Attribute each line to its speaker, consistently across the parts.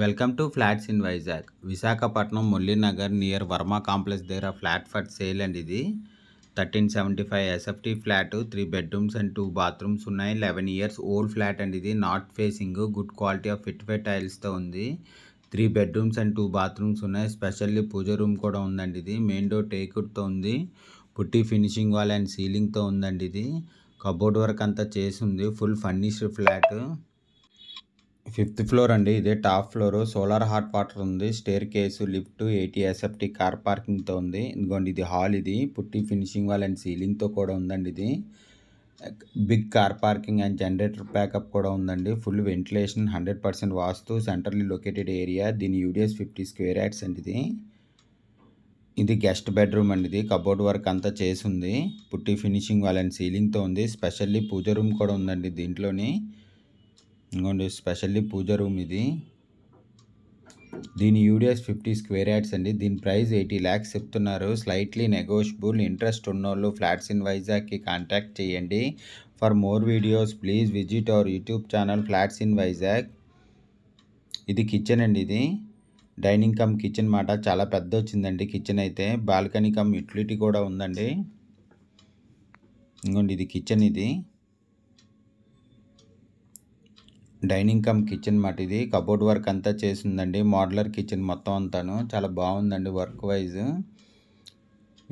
Speaker 1: welcome to flats in Vizag Visakhapatnam Mullinagar near Varma complex దగ్గర flat for sale అండి ఇది thirteen seventy five SFT flat three bedrooms and two bathrooms ఉన్నాయి eleven years old flat అండి ఇది north facing good quality of ఫిట్వే టైల్స్తో ఉంది three bedrooms and two bathrooms ఉన్నాయి స్పెషల్లీ పూజ రూమ్ కూడా ఉందండి ఇది మెయిన్ డోర్ టేకుడ్తో ఉంది పుట్టి ఫినిషింగ్ వాల్ అండ్ సీలింగ్తో ఉందండి ఇది కబోర్డ్ వర్క్ అంతా చేసి ఉంది full furnished flat fifth floor అండి ఇదే top floor solar hot water ఉంది staircase lift eighty SFT car పార్కింగ్తో ఉంది ఇదిగోండి ఇది హాల్ ఇది పుట్టి ఫినిషింగ్ వాల్ అండ్ సీలింగ్తో కూడా ఉందండి ఇది big car parking and generator backup కూడా ఉందండి full ventilation hundred percent vastu centrally located area దీని యూడిఎస్ ఫిఫ్టీ స్క్వేర్ యాడ్స్ అండి ఇది ఇది గెస్ట్ బెడ్రూమ్ అండి ఇది కబోర్డ్ వర్క్ అంతా చేసి ఉంది పుట్టి ఫినిషింగ్ వాళ్ళని సీలింగ్తో ఉంది స్పెషల్లీ పూజ రూమ్ కూడా ఉందండి దీంట్లోని ఇంకోండి స్పెషల్లీ పూజ రూమ్ ఇది దీని యూడిఎస్ ఫిఫ్టీ స్క్వేర్ యాడ్స్ అండి దీని ప్రైస్ ఎయిటీ ల్యాక్స్ చెప్తున్నారు స్లైట్లీ నెగోషియబుల్ ఇంట్రెస్ట్ ఉన్నోళ్ళు ఫ్లాట్స్ ఇన్ వైజాగ్కి కాంటాక్ట్ చేయండి for more videos please visit our YouTube channel flats in Vizag ఇది కిచెన్ అండి ఇది డైనింగ్ కమ్ కిచెన్ మాట చాలా పెద్ద వచ్చిందండి కిచెన్ అయితే బాల్కనీ కమ్ యూటిలిటీ కూడా ఉందండి ఇంకోండి ఇది కిచెన్ ఇది డైనింగ్ కమ్ కిచెన్ మాట ఇది కబోర్డ్ వర్క్ అంతా చేసిందండి మోడలర్ కిచెన్ మొత్తం అంతాను చాలా బాగుందండి work wise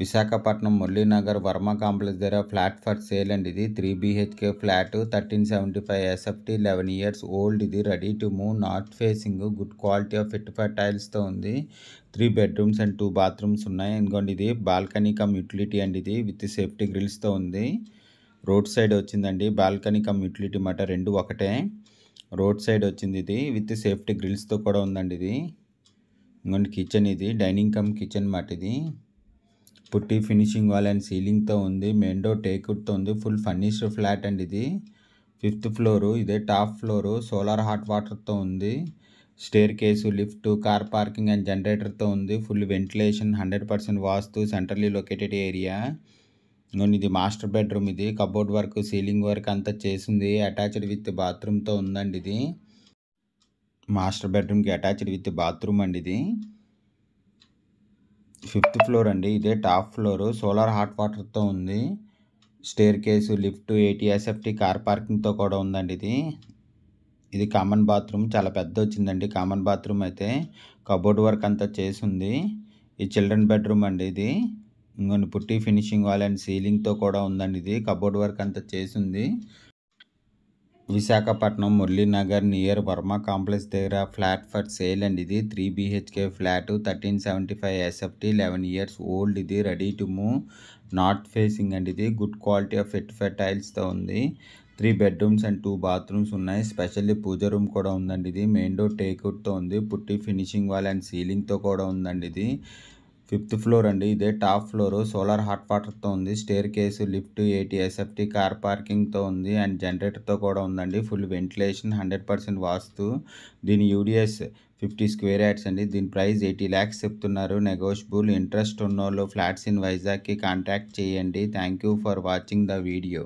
Speaker 1: Visakhapatnam Muralinagar Varma complex దగ్గర ఫ్లాట్ ఫర్ సేల్ అండి ఇది three BHK flat thirteen seventy five SFT eleven years old ఇది ready to move north facing good quality of ఫిట్ ఫైవ్ టైల్స్తో ఉంది three bedrooms and two bathrooms ఉన్నాయి ఎందుకంటే ఇది బాల్కనీ కమ్ యూటిలిటీ అండి ఇది విత్ సేఫ్టీ గ్రిల్స్తో ఉంది రోడ్ సైడ్ వచ్చిందండి బాల్కనీ కమ్ యూటిలిటీ మాట రెండు ఒకటే రోడ్ సైడ్ వచ్చింది ఇది విత్ సేఫ్టీ గ్రిల్స్తో కూడా ఉందండి ఇది ఇంకోండి కిచెన్ ఇది డైనింగ్ కమ్ కిచెన్ మాట ఇది పుట్టి ఫినిషింగ్ వాల్ అండ్ సీలింగ్తో ఉంది మెయిన్ డోర్ టేక్వుడ్తో ఉంది ఫుల్ ఫర్నిష్డ్ ఫ్లాట్ అండి ఇది ఫిఫ్త్ ఫ్లోరు ఇదే టాప్ ఫ్లోరు సోలార్ హాట్ వాటర్తో ఉంది staircase lift car parking and జనరేటర్తో ఉంది full ventilation hundred percent vastu centrally located area ఇదిగోండి ఇది మాస్టర్ బెడ్రూమ్ ఇది కబోర్డ్ వర్క్ సీలింగ్ వర్క్ అంతా చేసింది అటాచ్డ్ విత్ బాత్రూమ్తో ఉందండి ఇది మాస్టర్ బెడ్రూమ్కి అటాచ్డ్ విత్ బాత్రూమ్ అండి ఇది ఫిఫ్త్ ఫ్లోర్ అండి ఇదే టాప్ ఫ్లోరు సోలార్ హాట్ వాటర్తో ఉంది staircase lift eighty SFT car పార్కింగ్తో కూడా ఉందండి ఇది ఇది కామన్ బాత్రూమ్ చాలా పెద్ద వచ్చిందండి కామన్ బాత్రూమ్ అయితే కబోర్డ్ వర్క్ అంతా చేసి ఉంది ఈ చిల్డ్రన్ బెడ్రూమ్ అండి ఇది ఇంకొన్ని పుట్టి ఫినిషింగ్ వాల్ అండ్ సీలింగ్తో కూడా ఉందండి ఇది కబోర్డ్ వర్క్ అంతా చేసింది విశాఖపట్నం మురళీనగర్ నియర్ వర్మ కాంప్లెక్స్ దగ్గర ఫ్లాట్ ఫర్ సేల్ అండి ఇది three BHK flat thirteen seventy five SFT eleven years old ఇది ready to move north facing అండి ఇది గుడ్ క్వాలిటీ ఆఫ్ ఫిట్ ఫెట్ టైల్స్తో ఉంది three bedrooms and two bathrooms ఉన్నాయి స్పెషల్లీ పూజ రూమ్ కూడా ఉందండి ఇది మెయిన్ డోర్ టేక్అవుట్తో ఉంది పుట్టి ఫినిషింగ్ వాల్ అండ్ సీలింగ్తో కూడా ఉందండి ఇది ఫిఫ్త్ ఫ్లోర్ అండి ఇదే టాప్ ఫ్లోర్ సోలార్ హాట్ వాటర్తో ఉంది staircase lift eighty SFT car పార్కింగ్తో ఉంది అండ్ జనరేటర్తో కూడా ఉందండి full ventilation hundred percent vastu దీని యూడిఎస్ ఫిఫ్టీ స్క్వేర్ యాడ్స్ అండి దీని ప్రైస్ ఎయిటీ ల్యాక్స్ చెప్తున్నారు నెగోషియబుల్ ఇంట్రెస్ట్ ఉన్నోళ్ళు ఫ్లాట్స్ ఇన్ వైజాగ్కి కాంటాక్ట్ చేయండి thank you for watching the video